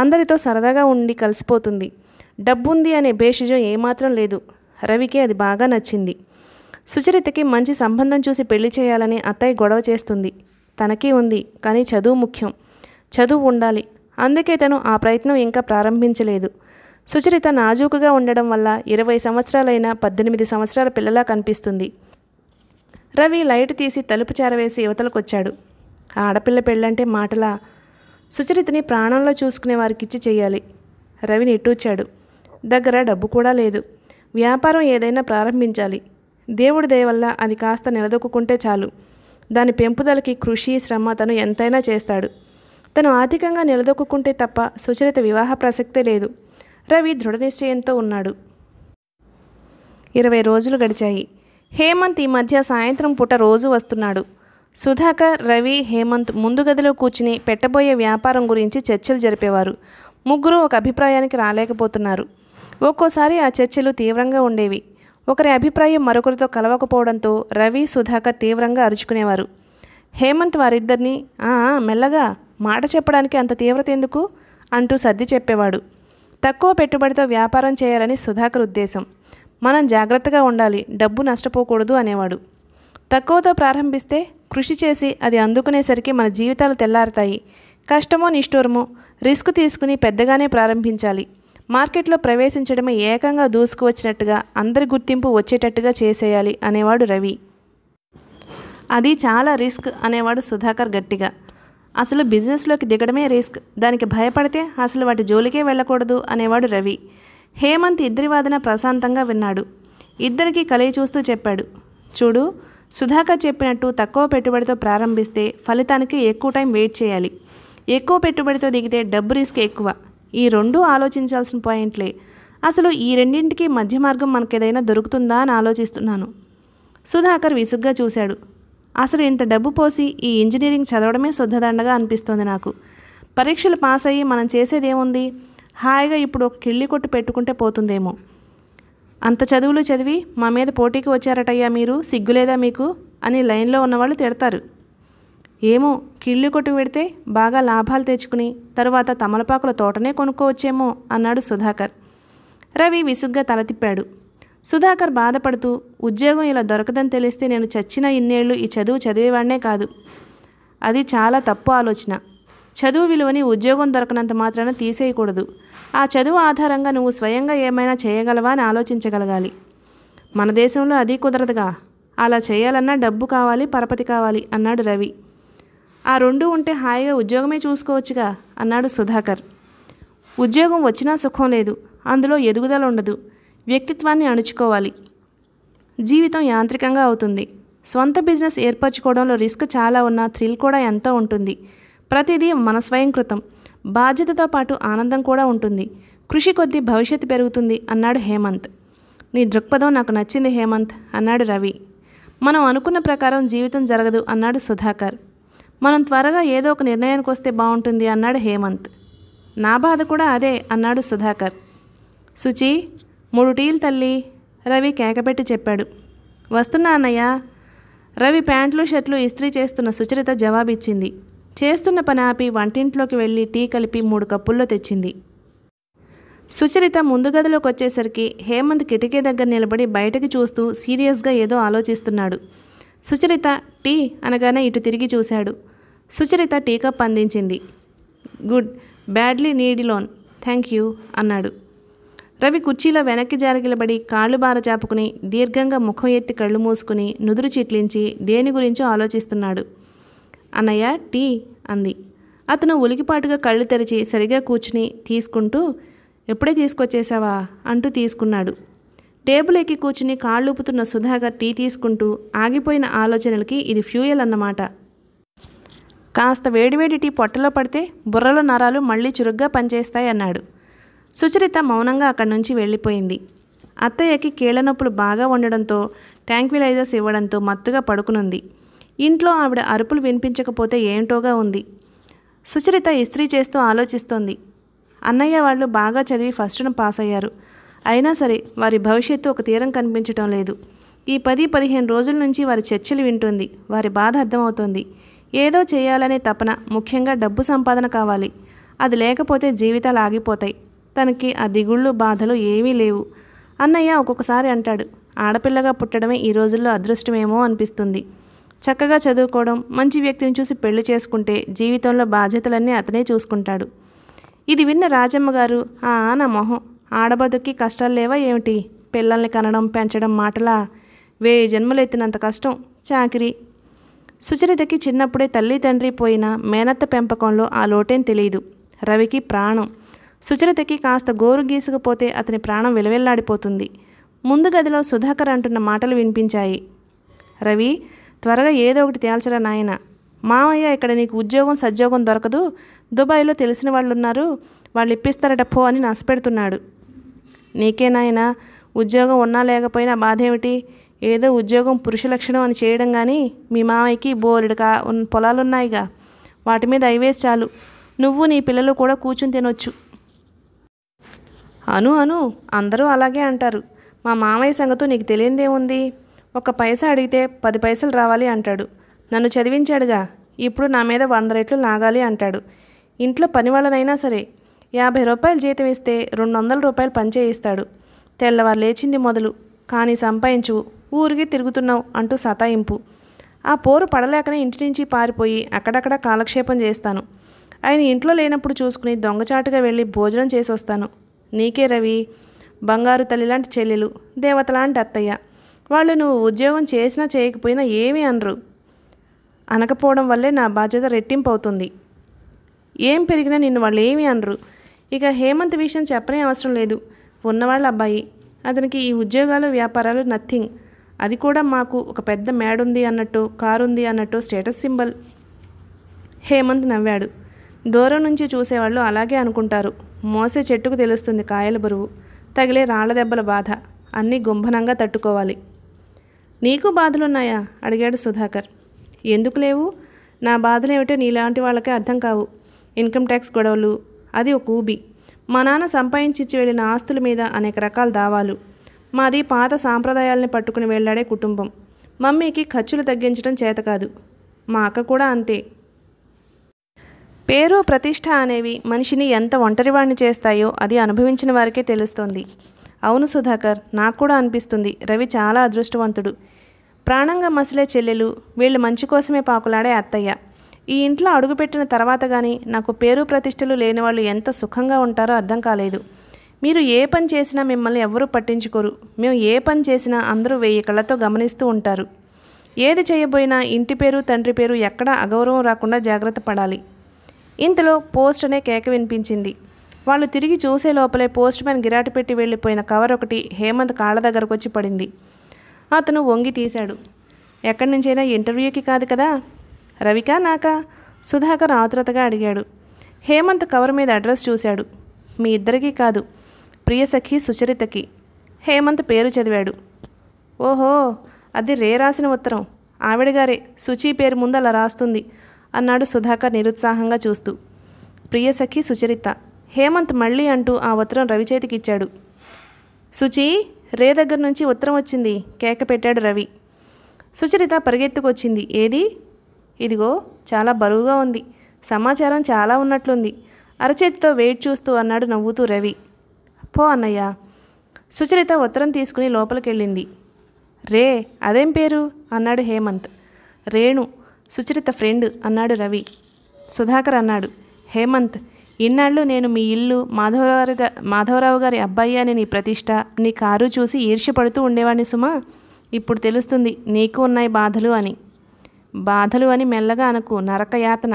అందరితో సరదాగా ఉండి కలిసిపోతుంది డబ్బుంది అనే భేషజం ఏమాత్రం లేదు రవికి అది బాగా నచ్చింది సుచరితకి మంచి సంబంధం చూసి పెళ్లి చేయాలని అత్తయ్య గొడవ చేస్తుంది తనకి ఉంది కానీ చదువు ముఖ్యం చదువు ఉండాలి అందుకే తను ఆ ప్రయత్నం ఇంకా ప్రారంభించలేదు సుచరిత నాజూకుగా ఉండడం వల్ల ఇరవై సంవత్సరాలైన పద్దెనిమిది సంవత్సరాల పిల్లలా కనిపిస్తుంది రవి లైట్ తీసి తలుపు చేరవేసి యువతలకొచ్చాడు ఆ ఆడపిల్ల పెళ్ళంటే మాటల సుచరితని ప్రాణంలో చూసుకునే వారికిచ్చి చేయాలి రవిని ఇట్టూచాడు దగ్గర డబ్బు కూడా లేదు వ్యాపారం ఏదైనా ప్రారంభించాలి దేవుడి దయవల్ల అది కాస్త నిలదొక్కుంటే చాలు దాని పెంపుదలకి కృషి శ్రమ తను ఎంతైనా చేస్తాడు తను ఆర్థికంగా నిలదొక్కుంటే తప్ప సుచరిత వివాహ ప్రసక్తే లేదు రవి దృఢ నిశ్చయంతో ఉన్నాడు ఇరవై రోజులు గడిచాయి హేమంత్ ఈ మధ్య సాయంత్రం పూట రోజు వస్తున్నాడు సుధాకర్ రవి హేమంత్ ముందు గదిలో కూర్చుని పెట్టబోయే వ్యాపారం గురించి చర్చలు జరిపేవారు ముగ్గురు ఒక అభిప్రాయానికి రాలేకపోతున్నారు ఒక్కోసారి ఆ చర్చలు తీవ్రంగా ఉండేవి ఒకరి అభిప్రాయం మరొకరితో కలవకపోవడంతో రవి సుధాకర్ తీవ్రంగా అరుచుకునేవారు హేమంత్ వారిద్దరినీ మెల్లగా మాట చెప్పడానికి అంత తీవ్రత ఎందుకు అంటూ సర్ది చెప్పేవాడు తక్కువ పెట్టుబడితో వ్యాపారం చేయాలని సుధాకర్ ఉద్దేశం మనం జాగ్రత్తగా ఉండాలి డబ్బు నష్టపోకూడదు అనేవాడు తక్కువతో ప్రారంభిస్తే కృషి చేసి అది అందుకునేసరికి మన జీవితాలు తెల్లారతాయి కష్టమో నిష్ఠూరమో రిస్క్ తీసుకుని పెద్దగానే ప్రారంభించాలి మార్కెట్లో ప్రవేశించడమే ఏకంగా దూసుకువచ్చినట్టుగా అందరి గుర్తింపు వచ్చేటట్టుగా చేసేయాలి అనేవాడు రవి అది చాలా రిస్క్ అనేవాడు సుధాకర్ గట్టిగా అసలు బిజినెస్లోకి దిగడమే రిస్క్ దానికి భయపడితే అసలు వాటి జోలికే వెళ్ళకూడదు అనేవాడు రవి హేమంత్ ఇద్దరి వాదన ప్రశాంతంగా విన్నాడు ఇద్దరికి కలిగి చూస్తూ చెప్పాడు చూడు సుధాకర్ చెప్పినట్టు తక్కువ పెట్టుబడితో ప్రారంభిస్తే ఫలితానికి ఎక్కువ టైం వెయిట్ చేయాలి ఎక్కువ పెట్టుబడితో దిగితే డబ్బు రిస్క్ ఎక్కువ ఈ రెండూ ఆలోచించాల్సిన పాయింట్లే అసలు ఈ రెండింటికి మధ్య మార్గం మనకేదైనా దొరుకుతుందా అని ఆలోచిస్తున్నాను సుధాకర్ విసుగ్గా చూశాడు అసలు ఇంత డబ్బు పోసి ఈ ఇంజనీరింగ్ చదవడమే శుద్ధదండగా అనిపిస్తోంది నాకు పరీక్షలు పాస్ అయ్యి మనం చేసేదేముంది హాయిగా ఇప్పుడు ఒక కిళ్ళి కొట్టు పెట్టుకుంటే పోతుందేమో అంత చదువులు చదివి మా మీద పోటీకి వచ్చారటయ్యా మీరు సిగ్గులేదా మీకు అని లైన్లో ఉన్నవాళ్ళు తిడతారు ఏమో కిళ్ళి కొట్టు పెడితే బాగా లాభాలు తెచ్చుకుని తరువాత తమలపాకుల తోటనే కొనుక్కోవచ్చేమో అన్నాడు సుధాకర్ రవి విసుగ్గా తల తిప్పాడు సుధాకర్ బాధపడుతూ ఉద్యోగం ఇలా దొరకదని తెలిస్తే నేను చచ్చిన ఇన్నేళ్ళు ఈ చదువు చదివేవాడినే కాదు అది చాలా తప్పు ఆలోచన చదువు విలువని ఉద్యోగం దొరకనంత మాత్రాన తీసేయకూడదు ఆ చదువు ఆధారంగా నువ్వు స్వయంగా ఏమైనా చేయగలవా అని ఆలోచించగలగాలి మన దేశంలో అది కుదరదుగా అలా చేయాలన్నా డబ్బు కావాలి పరపతి కావాలి అన్నాడు రవి ఆ రెండు ఉంటే హాయిగా ఉద్యోగమే చూసుకోవచ్చుగా అన్నాడు సుధాకర్ ఉద్యోగం వచ్చినా సుఖం లేదు అందులో ఎదుగుదల ఉండదు వ్యక్తిత్వాన్ని అణుచుకోవాలి జీవితం యాంత్రికంగా అవుతుంది సొంత బిజినెస్ ఏర్పరచుకోవడంలో రిస్క్ చాలా ఉన్న థ్రిల్ కూడా ఎంతో ఉంటుంది ప్రతిదీ మన స్వయంకృతం బాధ్యతతో పాటు ఆనందం కూడా ఉంటుంది కృషి కొద్దీ భవిష్యత్తు పెరుగుతుంది అన్నాడు హేమంత్ నీ దృక్పథం నాకు నచ్చింది హేమంత్ అన్నాడు రవి మనం అనుకున్న ప్రకారం జీవితం జరగదు అన్నాడు సుధాకర్ మనం త్వరగా ఏదో ఒక నిర్ణయానికి వస్తే బాగుంటుంది అన్నాడు హేమంత్ నా బాధ కూడా అదే అన్నాడు సుధాకర్ సుచి మూడు టీలు తల్లి రవి కేకపెట్టి చెప్పాడు వస్తున్నా అన్నయ్య రవి ప్యాంట్లు షర్ట్లు ఇస్త్రీ చేస్తున్న సుచరిత జవాబిచ్చింది చేస్తున్న పని ఆపి వంటింట్లోకి వెళ్ళి టీ కలిపి మూడు కప్పుల్లో తెచ్చింది సుచరిత ముందు గదిలోకి వచ్చేసరికి హేమంత్ కిటికీ దగ్గర నిలబడి బయటకు చూస్తూ సీరియస్గా ఏదో ఆలోచిస్తున్నాడు సుచరిత టీ అనగానే ఇటు తిరిగి చూశాడు సుచరిత టీ కప్ అందించింది good badly needed loan thank you అన్నాడు రవి కుర్చీలో వెనక్కి జారగిలబడి కాళ్ళు బార చాపుకుని దీర్ఘంగా ముఖం ఎత్తి కళ్ళు మూసుకుని నుదురు చిట్లించి దేని గురించో ఆలోచిస్తున్నాడు అన్నయ్య టీ అంది అతను ఉలికిపాటుగా కళ్ళు తెరిచి సరిగా కూర్చుని తీసుకుంటూ ఎప్పుడే తీసుకొచ్చేసావా అంటూ తీసుకున్నాడు టేబుల్ ఎక్కి కూర్చుని కాళ్ళూపుతున్న సుధాకర్ టీ తీసుకుంటూ ఆగిపోయిన ఆలోచనలకి ఇది ఫ్యూయల్ అన్నమాట కాస్త వేడివేడి టీ పొట్టలో పడితే బుర్రలో నరాలు మళ్ళీ చురుగ్గా పనిచేస్తాయి అన్నాడు సుచరిత మౌనంగా అక్కడి నుంచి వెళ్ళిపోయింది అత్తయ్యకి కీళ్ళనొప్పులు బాగా ఉండడంతో ట్యాంక్విలైజర్స్ ఇవ్వడంతో మత్తుగా పడుకునుంది ఇంట్లో ఆవిడ అరుపులు వినిపించకపోతే ఏంటోగా ఉంది సుచరిత ఇస్త్రీ చేస్తూ ఆలోచిస్తోంది అన్నయ్య వాళ్ళు బాగా చదివి ఫస్ట్ను పాస్ అయ్యారు అయినా సరే వారి భవిష్యత్తు ఒక తీరం కనిపించటం లేదు ఈ పది పదిహేను రోజుల నుంచి వారి చర్చలు వింటుంది వారి బాధ అర్థమవుతుంది ఏదో చేయాలనే తపన ముఖ్యంగా డబ్బు సంపాదన కావాలి అది లేకపోతే జీవితాలు ఆగిపోతాయి తనకి ఆ దిగుళ్ళు బాధలు ఏమీ లేవు అన్నయ్య ఒక్కొక్కసారి అంటాడు ఆడపిల్లగా పుట్టడమే ఈ రోజుల్లో అదృష్టమేమో అనిపిస్తుంది చక్కగా చదువుకోవడం మంచి వ్యక్తిని చూసి పెళ్లి చేసుకుంటే జీవితంలో బాధ్యతలన్నీ అతనే చూసుకుంటాడు ఇది విన్న రాజమ్మగారు ఆ ఆన మొహం ఆడబతుక్కి కష్టాలు లేవా ఏమిటి పిల్లల్ని కనడం పెంచడం మాటలా వేయి జన్మలెత్తినంత కష్టం చాకిరి సుచరితకి చిన్నప్పుడే తల్లి తండ్రి పోయిన మేనత్త పెంపకంలో ఆ లోటేం తెలియదు రవికి ప్రాణం సుచరితకి కాస్త గోరు గీసుకపోతే అతని ప్రాణం విలవెల్లాడిపోతుంది ముందు గదిలో సుధాకర్ అంటున్న మాటలు వినిపించాయి రవి త్వరగా ఏదో ఒకటి తేల్చరా నాయన మామయ్య ఇక్కడ నీకు ఉద్యోగం సద్యోగం దొరకదు దుబాయ్లో తెలిసిన వాళ్ళు ఉన్నారు వాళ్ళు ఇప్పిస్తారట పో అని నసపెడుతున్నాడు నీకే నాయన ఉద్యోగం ఉన్నా లేకపోయినా బాధ ఏమిటి ఏదో ఉద్యోగం పురుష లక్షణం అని చేయడం కానీ మీ మామయ్యకి పొలాలు పొలాలున్నాయిగా వాటి మీద అయివేసి చాలు నువ్వు నీ పిల్లలు కూడా కూర్చుని తినొచ్చు అను అను అందరూ అలాగే అంటారు మా మామయ్య సంగతి నీకు ఉంది ఒక పైస అడిగితే పది పైసలు రావాలి అంటాడు నన్ను చదివించాడుగా ఇప్పుడు నా మీద వంద రెట్లు నాగాలి అంటాడు ఇంట్లో పని వాళ్ళనైనా సరే యాభై రూపాయలు జీతం ఇస్తే రెండు వందల రూపాయలు పనిచేయిస్తాడు తెల్లవారు లేచింది మొదలు కానీ సంపాదించు ఊరికి తిరుగుతున్నావు అంటూ సతాయింపు ఆ పోరు పడలేకనే ఇంటి నుంచి పారిపోయి అక్కడక్కడ కాలక్షేపం చేస్తాను ఆయన ఇంట్లో లేనప్పుడు చూసుకుని దొంగచాటుగా వెళ్ళి భోజనం చేసి వస్తాను నీకే రవి బంగారు తల్లి లాంటి చెల్లెలు దేవత లాంటి అత్తయ్య వాళ్ళు నువ్వు ఉద్యోగం చేసినా చేయకపోయినా ఏమీ అనరు అనకపోవడం వల్లే నా బాధ్యత రెట్టింపు అవుతుంది ఏం పెరిగినా నిన్ను వాళ్ళు ఏమీ అనరు ఇక హేమంత్ విషయం చెప్పనే అవసరం లేదు ఉన్నవాళ్ళ అబ్బాయి అతనికి ఈ ఉద్యోగాలు వ్యాపారాలు నథింగ్ అది కూడా మాకు ఒక పెద్ద మేడుంది అన్నట్టు కారు ఉంది అన్నట్టు స్టేటస్ సింబల్ హేమంత్ నవ్వాడు దూరం నుంచి చూసేవాళ్ళు అలాగే అనుకుంటారు మోసే చెట్టుకు తెలుస్తుంది కాయల బరువు తగిలే రాళ్ల దెబ్బల బాధ అన్నీ గుంభనంగా తట్టుకోవాలి నీకు బాధలున్నాయా అడిగాడు సుధాకర్ ఎందుకు లేవు నా బాధలేమిటో నీలాంటి వాళ్ళకే అర్థం కావు ఇన్కమ్ ట్యాక్స్ గొడవలు అది ఒక ఊబి మా నాన్న సంపాదించి వెళ్ళిన ఆస్తుల మీద అనేక రకాల దావాలు మాది పాత సాంప్రదాయాలని పట్టుకుని వెళ్లాడే కుటుంబం మమ్మీకి ఖర్చులు తగ్గించడం చేత కాదు మా అక్క కూడా అంతే పేరు ప్రతిష్ట అనేవి మనిషిని ఎంత ఒంటరివాడిని చేస్తాయో అది అనుభవించిన వారికే తెలుస్తుంది అవును సుధాకర్ నాకు కూడా అనిపిస్తుంది రవి చాలా అదృష్టవంతుడు ప్రాణంగా మసిలే చెల్లెలు వీళ్ళు మంచి కోసమే పాకులాడే అత్తయ్య ఈ ఇంట్లో అడుగుపెట్టిన తర్వాత కానీ నాకు పేరు ప్రతిష్టలు లేని వాళ్ళు ఎంత సుఖంగా ఉంటారో అర్థం కాలేదు మీరు ఏ పని చేసినా మిమ్మల్ని ఎవ్వరూ పట్టించుకోరు మేము ఏ పని చేసినా అందరూ వెయ్యి కళ్ళతో గమనిస్తూ ఉంటారు ఏది చేయబోయినా ఇంటి పేరు తండ్రి పేరు ఎక్కడా అగౌరవం రాకుండా జాగ్రత్త పడాలి ఇంతలో పోస్ట్ అనే కేక వినిపించింది వాళ్ళు తిరిగి చూసే లోపలే పోస్ట్ మ్యాన్ గిరాటి పెట్టి వెళ్ళిపోయిన కవర్ ఒకటి హేమంత్ కాళ్ళ దగ్గరకు వచ్చి పడింది అతను వంగి తీశాడు ఎక్కడి నుంచైనా ఇంటర్వ్యూకి కాదు కదా రవిక నాకా సుధాకర్ ఆతురతగా అడిగాడు హేమంత్ కవర్ మీద అడ్రస్ చూశాడు మీ ఇద్దరికీ కాదు ప్రియసఖి సుచరితకి హేమంత్ పేరు చదివాడు ఓహో అది రే రాసిన ఉత్తరం ఆవిడగారే సుచి పేరు ముందు అలా రాస్తుంది అన్నాడు సుధాకర్ నిరుత్సాహంగా చూస్తూ ప్రియసఖి సుచరిత హేమంత్ మళ్ళీ అంటూ ఆ ఉత్తరం రవి చేతికిచ్చాడు సుచి రే దగ్గర నుంచి ఉత్తరం వచ్చింది కేక పెట్టాడు రవి సుచరిత పరిగెత్తుకొచ్చింది ఏది ఇదిగో చాలా బరువుగా ఉంది సమాచారం చాలా ఉన్నట్లుంది అరచేతితో వెయిట్ చూస్తూ అన్నాడు నవ్వుతూ రవి పో అన్నయ్య సుచరిత ఉత్తరం తీసుకుని లోపలికెళ్ళింది రే అదేం పేరు అన్నాడు హేమంత్ రేణు సుచరిత ఫ్రెండ్ అన్నాడు రవి సుధాకర్ అన్నాడు హేమంత్ ఇన్నాళ్ళు నేను మీ ఇల్లు మాధవరావు మాధవరావు గారి అబ్బాయి అని నీ ప్రతిష్ట నీ కారు చూసి ఈర్ష్యపడుతూ ఉండేవాడిని సుమా ఇప్పుడు తెలుస్తుంది నీకు ఉన్నాయి బాధలు అని బాధలు అని మెల్లగా అనకు నరకయాతన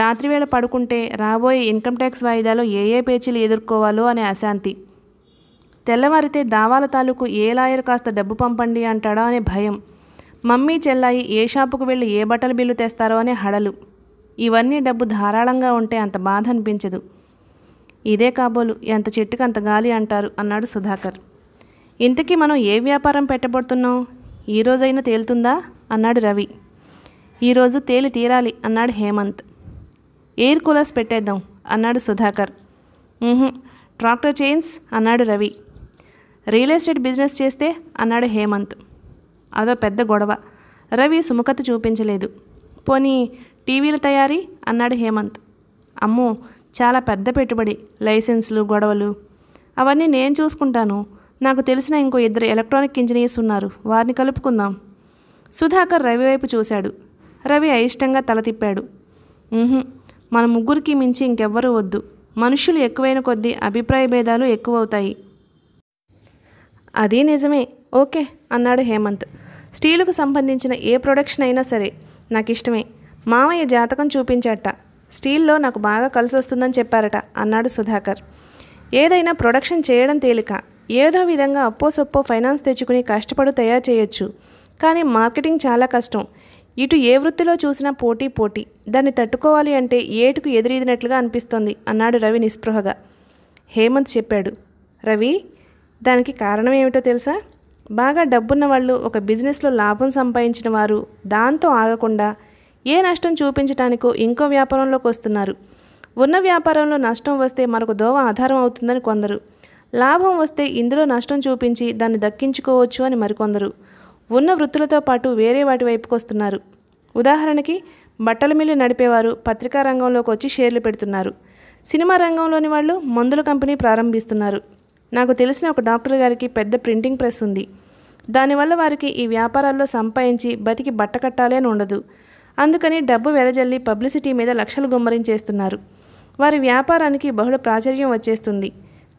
రాత్రివేళ పడుకుంటే రాబోయే ఇన్కమ్ ట్యాక్స్ వాయిదాలో ఏ ఏ పేచీలు ఎదుర్కోవాలో అనే అశాంతి తెల్లవారితే దావాల తాలూకు ఏ లాయర్ కాస్త డబ్బు పంపండి అంటాడో అనే భయం మమ్మీ చెల్లాయి ఏ షాపుకు వెళ్ళి ఏ బట్టల బిల్లు తెస్తారో అనే హడలు ఇవన్నీ డబ్బు ధారాళంగా ఉంటే అంత బాధ అనిపించదు ఇదే కాబోలు ఎంత చెట్టుకు అంత గాలి అంటారు అన్నాడు సుధాకర్ ఇంతకీ మనం ఏ వ్యాపారం పెట్టబడుతున్నాం ఈరోజైనా తేలుతుందా అన్నాడు రవి ఈరోజు తేలి తీరాలి అన్నాడు హేమంత్ ఎయిర్ కూలర్స్ పెట్టేద్దాం అన్నాడు సుధాకర్ ట్రాక్టర్ చైన్స్ అన్నాడు రవి రియల్ ఎస్టేట్ బిజినెస్ చేస్తే అన్నాడు హేమంత్ అదో పెద్ద గొడవ రవి సుముఖత చూపించలేదు పోనీ టీవీల తయారీ అన్నాడు హేమంత్ అమ్మో చాలా పెద్ద పెట్టుబడి లైసెన్సులు గొడవలు అవన్నీ నేను చూసుకుంటాను నాకు తెలిసిన ఇంకో ఇద్దరు ఎలక్ట్రానిక్ ఇంజనీర్స్ ఉన్నారు వారిని కలుపుకుందాం సుధాకర్ రవి వైపు చూశాడు రవి అయిష్టంగా తల తిప్పాడు మన ముగ్గురికి మించి ఇంకెవ్వరూ వద్దు మనుషులు ఎక్కువైన కొద్దీ అభిప్రాయ భేదాలు ఎక్కువవుతాయి అదే నిజమే ఓకే అన్నాడు హేమంత్ స్టీలుకు సంబంధించిన ఏ ప్రొడక్షన్ అయినా సరే నాకు ఇష్టమే మామయ్య జాతకం చూపించట స్టీల్లో నాకు బాగా కలిసి వస్తుందని చెప్పారట అన్నాడు సుధాకర్ ఏదైనా ప్రొడక్షన్ చేయడం తేలిక ఏదో విధంగా అప్పో సొప్పో ఫైనాన్స్ తెచ్చుకుని కష్టపడు తయారు చేయొచ్చు కానీ మార్కెటింగ్ చాలా కష్టం ఇటు ఏ వృత్తిలో చూసినా పోటీ పోటీ దాన్ని తట్టుకోవాలి అంటే ఏటుకు ఎదురీదినట్లుగా అనిపిస్తోంది అన్నాడు రవి నిస్పృహగా హేమంత్ చెప్పాడు రవి దానికి కారణం ఏమిటో తెలుసా బాగా డబ్బున్న వాళ్ళు ఒక బిజినెస్లో లాభం సంపాదించిన వారు దాంతో ఆగకుండా ఏ నష్టం చూపించటానికో ఇంకో వ్యాపారంలోకి వస్తున్నారు ఉన్న వ్యాపారంలో నష్టం వస్తే మనకు దోవ ఆధారం అవుతుందని కొందరు లాభం వస్తే ఇందులో నష్టం చూపించి దాన్ని దక్కించుకోవచ్చు అని మరికొందరు ఉన్న వృత్తులతో పాటు వేరే వాటి వైపుకు వస్తున్నారు ఉదాహరణకి బట్టల మిల్లు నడిపేవారు పత్రికా రంగంలోకి వచ్చి షేర్లు పెడుతున్నారు సినిమా రంగంలోని వాళ్ళు మందుల కంపెనీ ప్రారంభిస్తున్నారు నాకు తెలిసిన ఒక డాక్టర్ గారికి పెద్ద ప్రింటింగ్ ప్రెస్ ఉంది దానివల్ల వారికి ఈ వ్యాపారాల్లో సంపాదించి బతికి బట్ట కట్టాలి అని ఉండదు అందుకని డబ్బు వెదజల్లి పబ్లిసిటీ మీద లక్షలు గుమ్మరించేస్తున్నారు వారి వ్యాపారానికి బహుళ ప్రాచుర్యం వచ్చేస్తుంది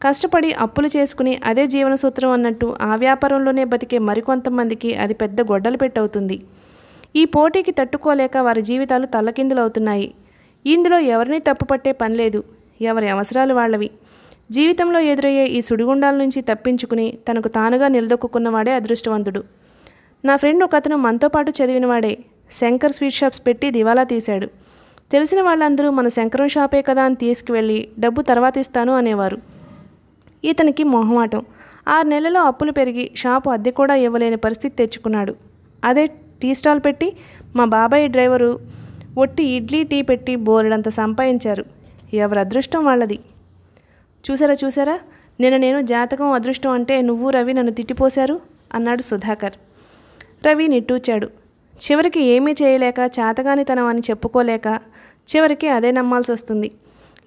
కష్టపడి అప్పులు చేసుకుని అదే జీవన సూత్రం అన్నట్టు ఆ వ్యాపారంలోనే బతికే మరికొంతమందికి అది పెద్ద గొడ్డలు పెట్టవుతుంది ఈ పోటీకి తట్టుకోలేక వారి జీవితాలు తల్లకిందులవుతున్నాయి ఇందులో ఎవరిని తప్పుపట్టే పని లేదు ఎవరి అవసరాలు వాళ్ళవి జీవితంలో ఎదురయ్యే ఈ సుడిగుండాల నుంచి తప్పించుకుని తనకు తానుగా నిలదొక్కున్నవాడే అదృష్టవంతుడు నా ఫ్రెండ్ ఒకతను మనతో పాటు చదివినవాడే శంకర్ స్వీట్ షాప్స్ పెట్టి దివాలా తీశాడు తెలిసిన వాళ్ళందరూ మన శంకరం షాపే కదా అని తీసుకువెళ్ళి డబ్బు తర్వాత ఇస్తాను అనేవారు ఇతనికి మొహమాటం ఆరు నెలలో అప్పులు పెరిగి షాపు అద్దె కూడా ఇవ్వలేని పరిస్థితి తెచ్చుకున్నాడు అదే టీ స్టాల్ పెట్టి మా బాబాయ్ డ్రైవరు ఒట్టి ఇడ్లీ టీ పెట్టి బోరెడంత సంపాదించారు ఎవరి అదృష్టం వాళ్ళది చూసారా చూసారా నిన్న నేను జాతకం అదృష్టం అంటే నువ్వు రవి నన్ను తిట్టిపోశారు అన్నాడు సుధాకర్ రవి నిట్టూచాడు చివరికి ఏమీ చేయలేక చేతగానితనం అని చెప్పుకోలేక చివరికి అదే నమ్మాల్సి వస్తుంది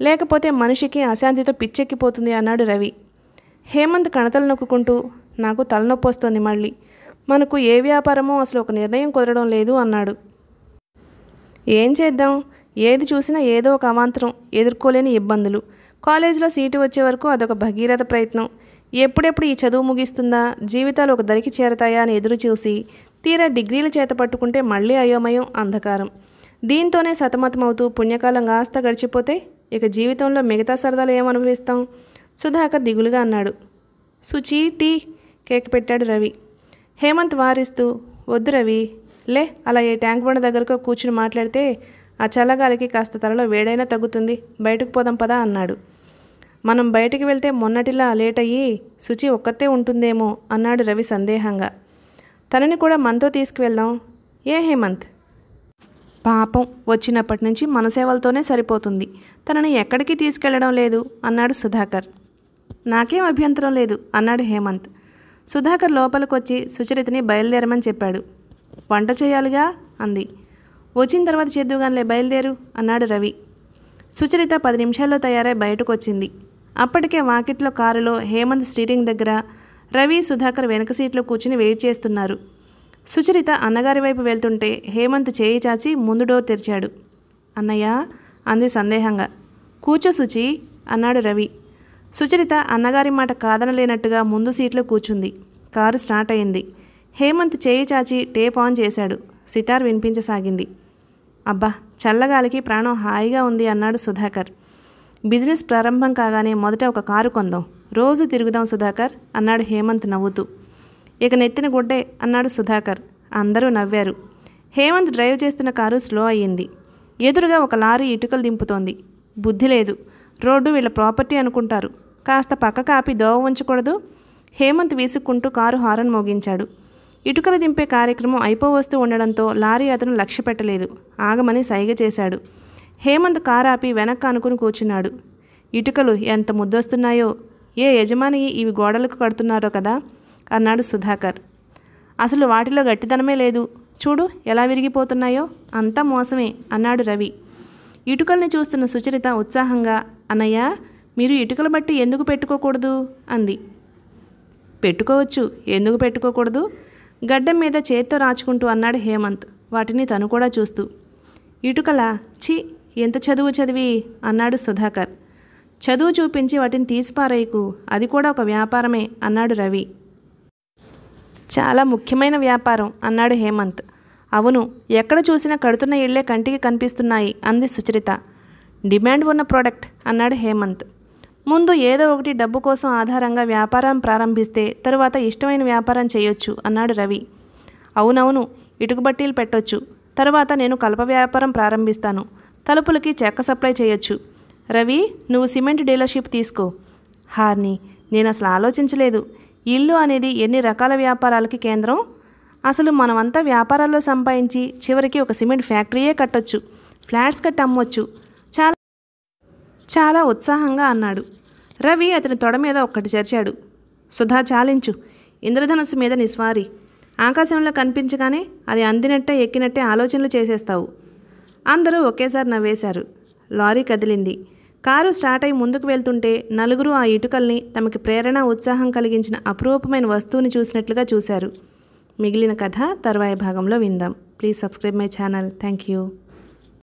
లేకపోతే మనిషికి అశాంతితో పిచ్చెక్కిపోతుంది అన్నాడు రవి హేమంత్ కణతలు నొక్కుంటూ నాకు తలనొప్పి వస్తుంది మళ్ళీ మనకు ఏ వ్యాపారమో అసలు ఒక నిర్ణయం కుదరడం లేదు అన్నాడు ఏం చేద్దాం ఏది చూసినా ఏదో ఒక అవాంతరం ఎదుర్కోలేని ఇబ్బందులు కాలేజీలో సీటు వచ్చే వరకు అదొక భగీరథ ప్రయత్నం ఎప్పుడెప్పుడు ఈ చదువు ముగిస్తుందా జీవితాలు ఒక దరికి చేరతాయా అని ఎదురు చూసి తీరా డిగ్రీలు చేతపట్టుకుంటే మళ్ళీ అయోమయం అంధకారం దీంతోనే సతమతమవుతూ పుణ్యకాలం కాస్త గడిచిపోతే ఇక జీవితంలో మిగతా సరదాలు ఏమనుభవిస్తాం సుధాకర్ దిగులుగా అన్నాడు సుచి టీ కేక్ పెట్టాడు రవి హేమంత్ వారిస్తూ వద్దు రవి లే అలా ఏ ట్యాంక్ బండ దగ్గరకు కూర్చుని మాట్లాడితే ఆ చల్లగాలికి కాస్త తలలో వేడైనా తగ్గుతుంది బయటకు పోదాం పదా అన్నాడు మనం బయటికి వెళ్తే మొన్నటిలా లేట్ అయ్యి శుచి ఒక్కతే ఉంటుందేమో అన్నాడు రవి సందేహంగా తనని కూడా మనతో తీసుకువెళ్దాం ఏ హేమంత్ పాపం వచ్చినప్పటి నుంచి మన సేవలతోనే సరిపోతుంది తనని ఎక్కడికి తీసుకెళ్లడం లేదు అన్నాడు సుధాకర్ నాకేం అభ్యంతరం లేదు అన్నాడు హేమంత్ సుధాకర్ లోపలికొచ్చి సుచరితని బయలుదేరమని చెప్పాడు వంట చేయాలిగా అంది వచ్చిన తర్వాత చేద్దుగానిలే బయలుదేరు అన్నాడు రవి సుచరిత పది నిమిషాల్లో తయారై బయటకు వచ్చింది అప్పటికే వాకిట్లో కారులో హేమంత్ స్టీరింగ్ దగ్గర రవి సుధాకర్ వెనక సీట్లో కూర్చుని వెయిట్ చేస్తున్నారు సుచరిత అన్నగారి వైపు వెళ్తుంటే హేమంత్ చేయి చాచి ముందు డోర్ తెరిచాడు అన్నయ్య అంది సందేహంగా కూచో సుచి అన్నాడు రవి సుచరిత అన్నగారి మాట కాదనలేనట్టుగా ముందు సీట్లో కూర్చుంది కారు స్టార్ట్ అయింది హేమంత్ చేయి చాచి టేప్ ఆన్ చేశాడు సిటార్ వినిపించసాగింది అబ్బా చల్లగాలికి ప్రాణం హాయిగా ఉంది అన్నాడు సుధాకర్ బిజినెస్ ప్రారంభం కాగానే మొదట ఒక కారు కొందాం రోజు తిరుగుదాం సుధాకర్ అన్నాడు హేమంత్ నవ్వుతూ ఇక నెత్తిన గుడ్డే అన్నాడు సుధాకర్ అందరూ నవ్వారు హేమంత్ డ్రైవ్ చేస్తున్న కారు స్లో అయ్యింది ఎదురుగా ఒక లారీ ఇటుకలు దింపుతోంది బుద్ధి లేదు రోడ్డు వీళ్ళ ప్రాపర్టీ అనుకుంటారు కాస్త పక్క కాపి దోవ ఉంచకూడదు హేమంత్ వీసుకుంటూ కారు హారన్ మోగించాడు ఇటుకలు దింపే కార్యక్రమం అయిపోవస్తూ ఉండడంతో లారీ అతను లక్ష్య పెట్టలేదు ఆగమని సైగ చేశాడు హేమంత్ కారాపి వెనక్కి అనుకుని కూర్చున్నాడు ఇటుకలు ఎంత ముద్దొస్తున్నాయో ఏ యజమాని ఇవి గోడలకు కడుతున్నారో కదా అన్నాడు సుధాకర్ అసలు వాటిలో గట్టిదనమే లేదు చూడు ఎలా విరిగిపోతున్నాయో అంతా మోసమే అన్నాడు రవి ఇటుకల్ని చూస్తున్న సుచరిత ఉత్సాహంగా అన్నయ్య మీరు ఇటుకలు బట్టి ఎందుకు పెట్టుకోకూడదు అంది పెట్టుకోవచ్చు ఎందుకు పెట్టుకోకూడదు గడ్డం మీద చేత్తో రాచుకుంటూ అన్నాడు హేమంత్ వాటిని తను కూడా చూస్తూ ఇటుకల ఛీ ఎంత చదువు చదివి అన్నాడు సుధాకర్ చదువు చూపించి వాటిని తీసిపారేయకు అది కూడా ఒక వ్యాపారమే అన్నాడు రవి చాలా ముఖ్యమైన వ్యాపారం అన్నాడు హేమంత్ అవును ఎక్కడ చూసినా కడుతున్న ఇళ్లే కంటికి కనిపిస్తున్నాయి అంది సుచరిత డిమాండ్ ఉన్న ప్రోడక్ట్ అన్నాడు హేమంత్ ముందు ఏదో ఒకటి డబ్బు కోసం ఆధారంగా వ్యాపారం ప్రారంభిస్తే తరువాత ఇష్టమైన వ్యాపారం చేయొచ్చు అన్నాడు రవి అవునవును ఇటుకబట్టీలు పెట్టొచ్చు తరువాత నేను కలప వ్యాపారం ప్రారంభిస్తాను తలుపులకి చెక్క సప్లై చేయొచ్చు రవి నువ్వు సిమెంట్ డీలర్షిప్ తీసుకో హార్ని నేను అసలు ఆలోచించలేదు ఇల్లు అనేది ఎన్ని రకాల వ్యాపారాలకి కేంద్రం అసలు మనమంతా వ్యాపారాల్లో సంపాదించి చివరికి ఒక సిమెంట్ ఫ్యాక్టరీయే కట్టొచ్చు ఫ్లాట్స్ కట్టి అమ్మొచ్చు చాలా చాలా ఉత్సాహంగా అన్నాడు రవి అతని తొడ మీద ఒక్కటి చేర్చాడు సుధా చాలించు ఇంద్రధనస్సు మీద నిస్వారి ఆకాశంలో కనిపించగానే అది అందినట్టే ఎక్కినట్టే ఆలోచనలు చేసేస్తావు అందరూ ఒకేసారి నవ్వేశారు లారీ కదిలింది కారు స్టార్ట్ అయి ముందుకు వెళ్తుంటే నలుగురు ఆ ఇటుకల్ని తమకి ప్రేరణ ఉత్సాహం కలిగించిన అపురూపమైన వస్తువుని చూసినట్లుగా చూశారు మిగిలిన కథ తర్వాయి భాగంలో విందాం please subscribe my channel thank you